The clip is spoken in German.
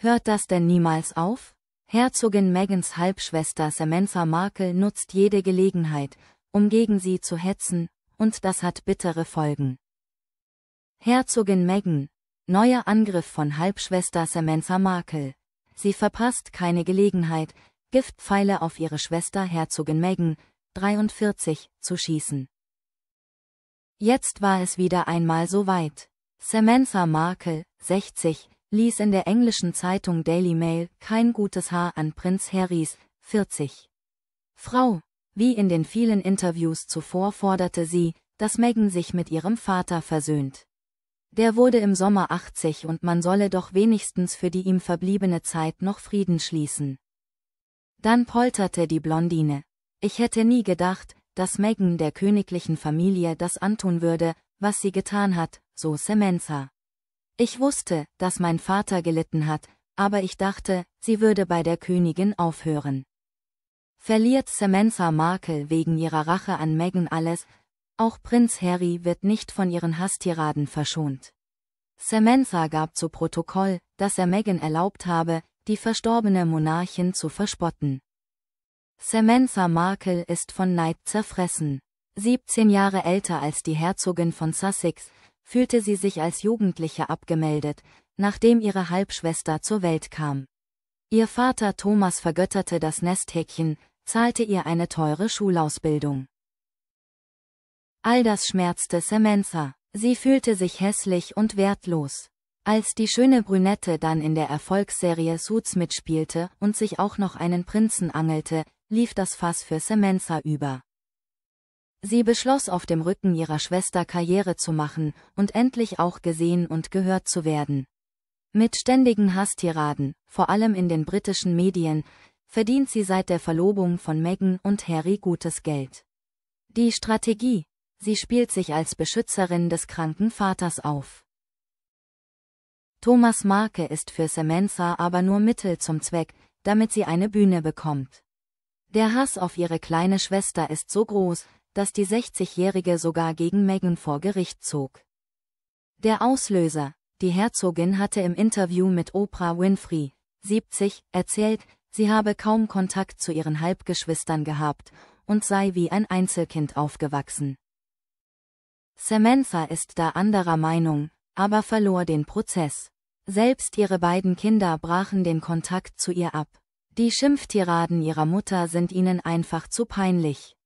Hört das denn niemals auf? Herzogin Megans Halbschwester Samantha Markle nutzt jede Gelegenheit, um gegen sie zu hetzen, und das hat bittere Folgen. Herzogin Meghan, neuer Angriff von Halbschwester Samantha Markle. Sie verpasst keine Gelegenheit, Giftpfeile auf ihre Schwester Herzogin Meghan, 43, zu schießen. Jetzt war es wieder einmal so weit. Samantha Markle, 60, ließ in der englischen Zeitung Daily Mail kein gutes Haar an Prinz Harrys, 40. Frau, wie in den vielen Interviews zuvor forderte sie, dass Meghan sich mit ihrem Vater versöhnt. Der wurde im Sommer 80 und man solle doch wenigstens für die ihm verbliebene Zeit noch Frieden schließen. Dann polterte die Blondine. Ich hätte nie gedacht, dass Meghan der königlichen Familie das antun würde, was sie getan hat, so Semenza. Ich wusste, dass mein Vater gelitten hat, aber ich dachte, sie würde bei der Königin aufhören. Verliert Samantha Markle wegen ihrer Rache an Meghan alles, auch Prinz Harry wird nicht von ihren Hasstiraden verschont. Samantha gab zu Protokoll, dass er Meghan erlaubt habe, die verstorbene Monarchin zu verspotten. Samantha Markle ist von Neid zerfressen. 17 Jahre älter als die Herzogin von Sussex, fühlte sie sich als Jugendliche abgemeldet, nachdem ihre Halbschwester zur Welt kam. Ihr Vater Thomas vergötterte das Nesthäkchen, zahlte ihr eine teure Schulausbildung. All das schmerzte Samantha. Sie fühlte sich hässlich und wertlos. Als die schöne Brünette dann in der Erfolgsserie Suits mitspielte und sich auch noch einen Prinzen angelte, lief das Fass für Samantha über. Sie beschloss auf dem Rücken ihrer Schwester Karriere zu machen und endlich auch gesehen und gehört zu werden. Mit ständigen Hasstiraden, vor allem in den britischen Medien, verdient sie seit der Verlobung von Meghan und Harry gutes Geld. Die Strategie, sie spielt sich als Beschützerin des kranken Vaters auf. Thomas Marke ist für Semenza aber nur Mittel zum Zweck, damit sie eine Bühne bekommt. Der Hass auf ihre kleine Schwester ist so groß, dass die 60-Jährige sogar gegen Meghan vor Gericht zog. Der Auslöser, die Herzogin hatte im Interview mit Oprah Winfrey, 70, erzählt, sie habe kaum Kontakt zu ihren Halbgeschwistern gehabt und sei wie ein Einzelkind aufgewachsen. Samantha ist da anderer Meinung, aber verlor den Prozess. Selbst ihre beiden Kinder brachen den Kontakt zu ihr ab. Die Schimpftiraden ihrer Mutter sind ihnen einfach zu peinlich.